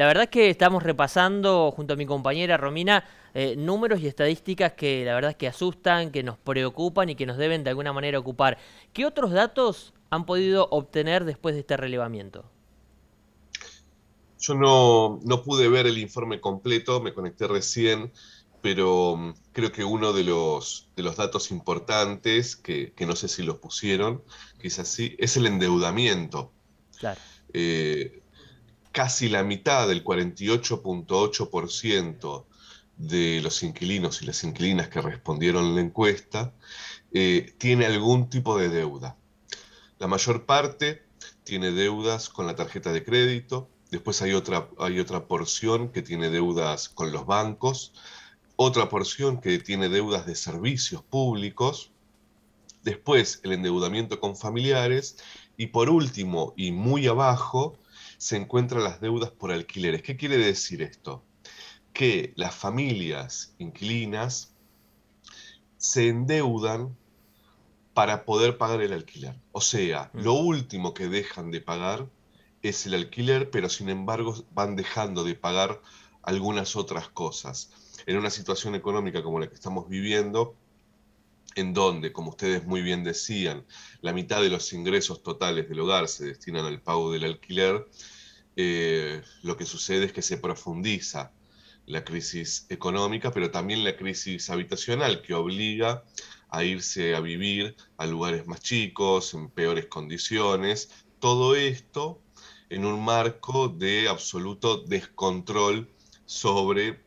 La verdad es que estamos repasando junto a mi compañera Romina eh, números y estadísticas que la verdad es que asustan, que nos preocupan y que nos deben de alguna manera ocupar. ¿Qué otros datos han podido obtener después de este relevamiento? Yo no, pude ver el informe completo, me conecté recién, pero mm, creo que uno de los, de los datos importantes, que, no sé si los pusieron, que es así, es el endeudamiento. Claro. Eh, casi la mitad del 48.8% de los inquilinos y las inquilinas que respondieron la encuesta eh, tiene algún tipo de deuda. La mayor parte tiene deudas con la tarjeta de crédito, después hay otra, hay otra porción que tiene deudas con los bancos, otra porción que tiene deudas de servicios públicos, después el endeudamiento con familiares y por último y muy abajo se encuentran las deudas por alquileres. ¿Qué quiere decir esto? Que las familias inquilinas se endeudan para poder pagar el alquiler. O sea, mm. lo último que dejan de pagar es el alquiler, pero sin embargo van dejando de pagar algunas otras cosas. En una situación económica como la que estamos viviendo, en donde, como ustedes muy bien decían, la mitad de los ingresos totales del hogar se destinan al pago del alquiler, eh, lo que sucede es que se profundiza la crisis económica, pero también la crisis habitacional que obliga a irse a vivir a lugares más chicos, en peores condiciones. Todo esto en un marco de absoluto descontrol sobre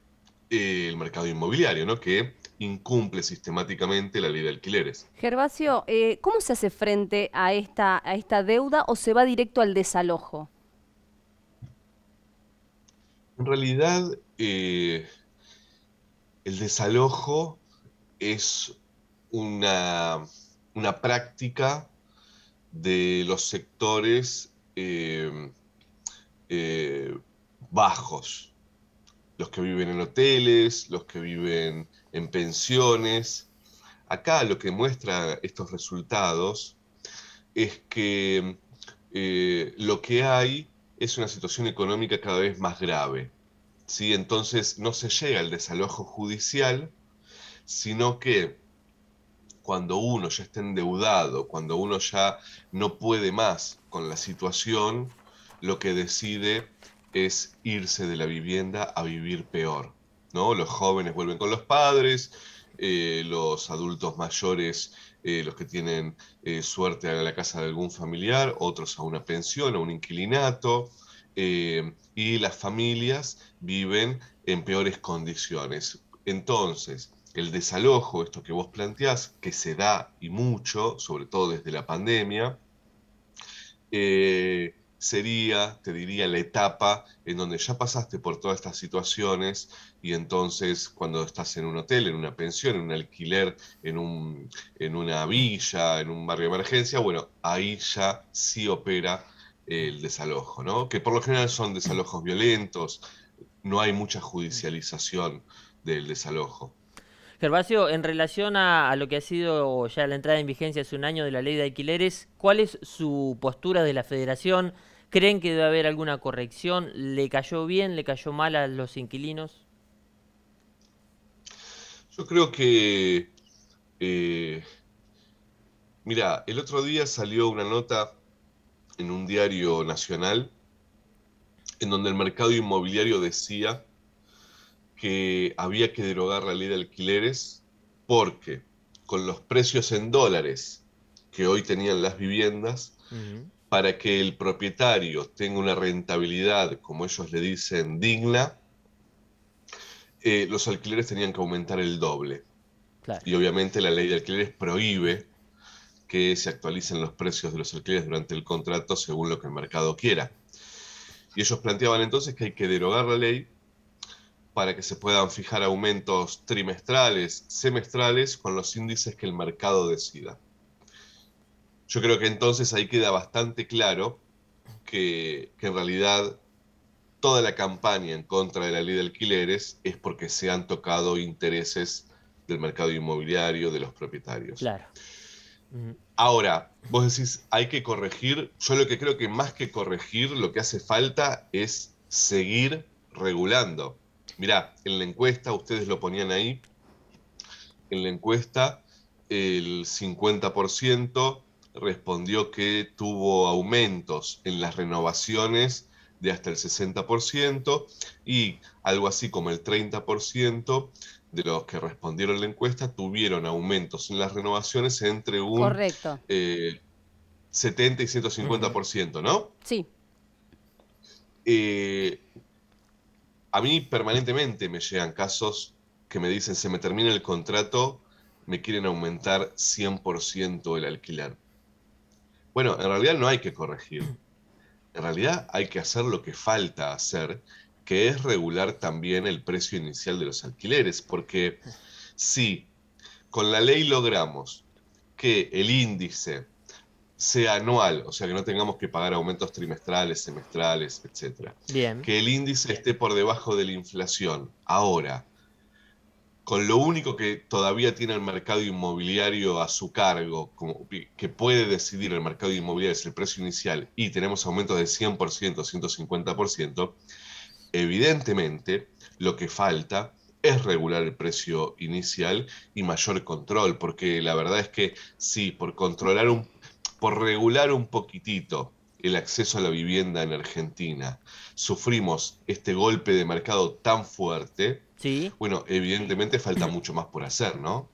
eh, el mercado inmobiliario, ¿no? que incumple sistemáticamente la ley de alquileres. Gervasio, eh, ¿cómo se hace frente a esta, a esta deuda o se va directo al desalojo? En realidad, eh, el desalojo es una, práctica de los sectores eh, bajos los que viven en hoteles, los que viven en pensiones. Acá lo que muestra estos resultados es que eh, lo que hay es una situación económica cada vez más grave. Si Entonces no se llega al desalojo judicial, sino que cuando uno ya está endeudado, cuando uno ya no puede más con la situación, lo que decide es irse de la vivienda a vivir peor. ¿no? Los jóvenes vuelven con los padres, eh, los adultos mayores, eh, los que tienen eh, suerte a la casa de algún familiar, otros a una pensión, a un inquilinato, y las familias viven en peores condiciones. Entonces, el desalojo, esto que vos planteás, que se da y mucho, sobre todo desde la pandemia, sería, te diría, la etapa en donde ya pasaste por todas estas situaciones y entonces cuando estás en un hotel, en una pensión, en un alquiler, en, un, en una villa, en un barrio de emergencia, bueno, ahí ya sí opera el desalojo, ¿no? Que por lo general son desalojos violentos, no hay mucha judicialización del desalojo. Gervasio, en relación a, lo que ha sido ya la entrada en vigencia hace un año de la ley de alquileres, ¿cuál es su postura de la federación? ¿Creen que debe haber alguna corrección? ¿Le cayó bien, le cayó mal a los inquilinos? Yo creo que... Eh, mira, el otro día salió una nota en un diario nacional en donde el mercado inmobiliario decía que había que derogar la ley de alquileres porque con los precios en dólares que hoy tenían las viviendas, para que el propietario tenga una rentabilidad, como ellos le dicen, digna, eh, los alquileres tenían que aumentar el doble. Y obviamente la ley de alquileres prohíbe que se actualicen los precios de los alquileres durante el contrato según lo que el mercado quiera. Y ellos planteaban entonces que hay que derogar la ley para que se puedan fijar aumentos trimestrales, semestrales, con los índices que el mercado decida. Yo creo que entonces ahí queda bastante claro que, en realidad toda la campaña en contra de la ley de alquileres es porque se han tocado intereses del mercado inmobiliario, de los propietarios. Mm. Ahora, vos decís, hay que corregir, yo lo que creo que más que corregir, lo que hace falta es seguir regulando. Mirá, en la encuesta, ustedes lo ponían ahí, en la encuesta el 50% respondió que tuvo aumentos en las renovaciones de hasta el 60% y algo así como el 30% de los que respondieron la encuesta tuvieron aumentos en las renovaciones entre un 70 eh, y 150%, ¿no? Sí. Eh, a mí permanentemente me llegan casos que me dicen, se me termina el contrato, me quieren aumentar 100% el alquiler. Bueno, en realidad no hay que corregir. En realidad hay que hacer lo que falta hacer, que es regular también el precio inicial de los alquileres, porque si con la ley logramos que el índice sea anual, o sea que no tengamos que pagar aumentos trimestrales, semestrales, etc. Que el índice esté por debajo de la inflación ahora con lo único que todavía tiene el mercado inmobiliario a su cargo, que puede decidir el mercado inmobiliario es el precio inicial y tenemos aumentos de 100%, 150%, evidentemente lo que falta es regular el precio inicial y mayor control, porque la verdad es que sí, por controlar un, por regular un poquitito el acceso a la vivienda en Argentina, sufrimos este golpe de mercado tan fuerte, sí. bueno, evidentemente falta mucho más por hacer, ¿no?